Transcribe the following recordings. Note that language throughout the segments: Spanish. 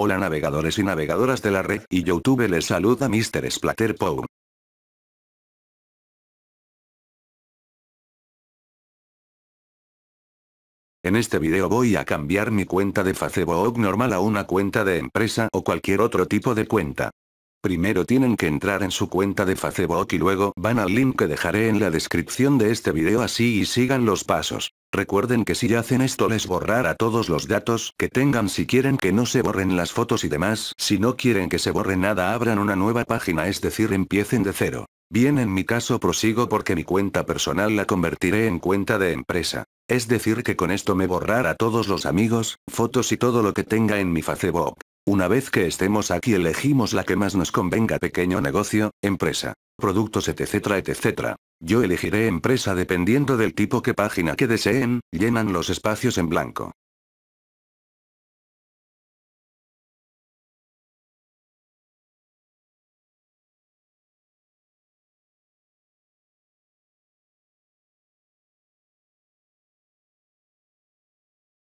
Hola navegadores y navegadoras de la red y Youtube les saluda Mr. Splatterpow. En este video voy a cambiar mi cuenta de Facebook normal a una cuenta de empresa o cualquier otro tipo de cuenta. Primero tienen que entrar en su cuenta de Facebook y luego van al link que dejaré en la descripción de este video así y sigan los pasos. Recuerden que si hacen esto les borrará todos los datos que tengan si quieren que no se borren las fotos y demás. Si no quieren que se borre nada abran una nueva página es decir empiecen de cero. Bien en mi caso prosigo porque mi cuenta personal la convertiré en cuenta de empresa. Es decir que con esto me borrará todos los amigos, fotos y todo lo que tenga en mi Facebook. Una vez que estemos aquí elegimos la que más nos convenga pequeño negocio, empresa productos etc. etc. Yo elegiré empresa dependiendo del tipo que página que deseen, llenan los espacios en blanco.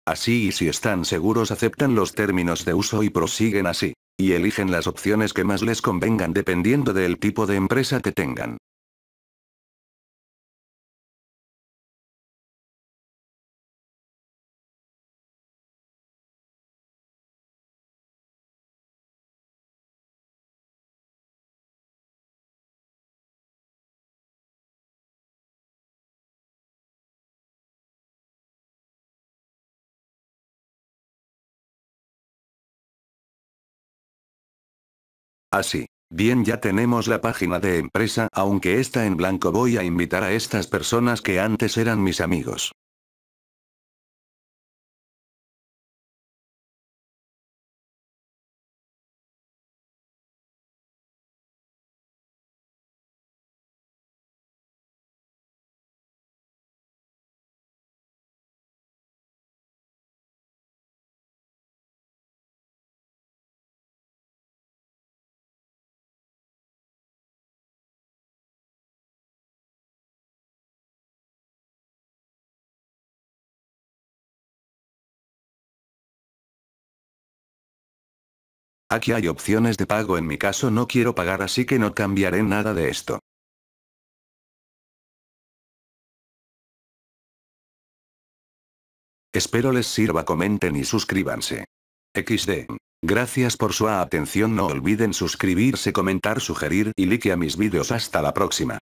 Así y si están seguros aceptan los términos de uso y prosiguen así y eligen las opciones que más les convengan dependiendo del tipo de empresa que tengan. Así. Ah, Bien, ya tenemos la página de empresa, aunque está en blanco voy a invitar a estas personas que antes eran mis amigos. Aquí hay opciones de pago en mi caso no quiero pagar así que no cambiaré nada de esto. Espero les sirva comenten y suscríbanse. XD. Gracias por su atención no olviden suscribirse comentar sugerir y like a mis vídeos hasta la próxima.